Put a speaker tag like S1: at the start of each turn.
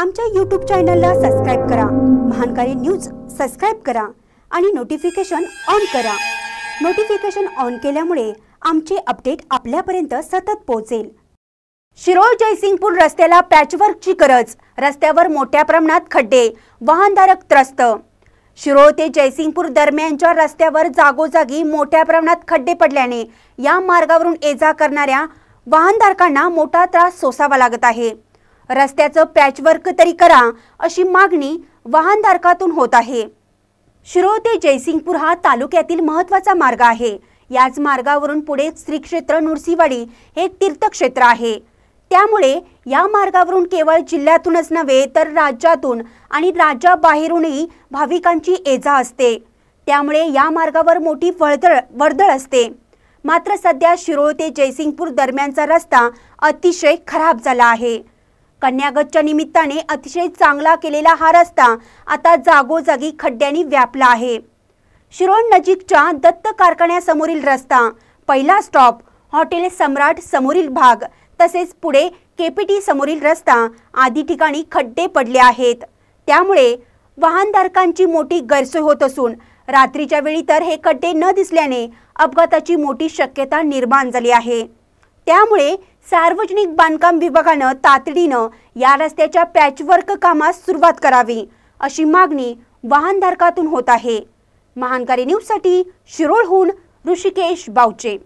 S1: आमच्या यूट्यूब चॅनलला सबस्क्राईब करा महानकारी न्यूज सबस्क्राईब करा आणि नोटिफिकेशन ऑन करा नोटिफिकेशन ऑन केल्यामुळे आमचे अपडेट आपल्यापर्यंत सतत पोहोचेल शिरोळ जयसिंगपूर रस्त्याला पॅचवर्कची गरज रस्त्यावर मोठ्या प्रमाणात खड्डे वाहनधारक त्रस्त शिरोळ ते जयसिंगपूर दरम्यानच्या रस्त्यावर जागोजागी मोठ्या प्रमाणात खड्डे पडल्याने या मार्गावरून ये जा करणाऱ्या वाहनधारकांना मोठा त्रास सोसावा लागत आहे रस्त्याचं पॅचवर्क तरी करा अशी मागणी वाहनधारकातून होत आहे शिरोळ ते जयसिंगपूर हा तालुक्यातील महत्वाचा मार्ग आहे याच मार्गावरून पुढे श्रीक्षेत्र क्षेत्र नुरसीवाडी हे तीर्थक्षेत्र आहे त्यामुळे या मार्गावरून केवळ जिल्ह्यातूनच नव्हे तर राज्यातून आणि राज्याबाहेरूनही भाविकांची एजा असते त्यामुळे या मार्गावर मोठी वळदळ वर्दळ असते मात्र सध्या शिरोळ ते जयसिंगपूर दरम्यानचा रस्ता अतिशय खराब झाला आहे कन्यागतच्या निमित्ताने अतिशय चांगला केलेला हा रस्ता आता जागोजागी खड्ड्यांनी व्यापला आहे शिरोळ नजीकच्या दत्त कारखान्यासमोरील रस्ता पहिला स्टॉप हॉटेल सम्राट समोरील भाग तसेच पुढे केपीटी समोरील रस्ता आदी ठिकाणी खड्डे पडले आहेत त्यामुळे वाहनधारकांची मोठी गैरसोय होत असून रात्रीच्या वेळी तर हे खड्डे न दिसल्याने अपघाताची मोठी शक्यता निर्माण झाली आहे त्यामुळे सार्वजनिक बांधकाम विभागानं तातडीनं या रस्त्याच्या पॅचवर्क कामास सुरुवात करावी अशी मागणी वाहनधारकातून होत आहे महानकारी न्यूजसाठी शिरोळहून ऋषिकेश बावचे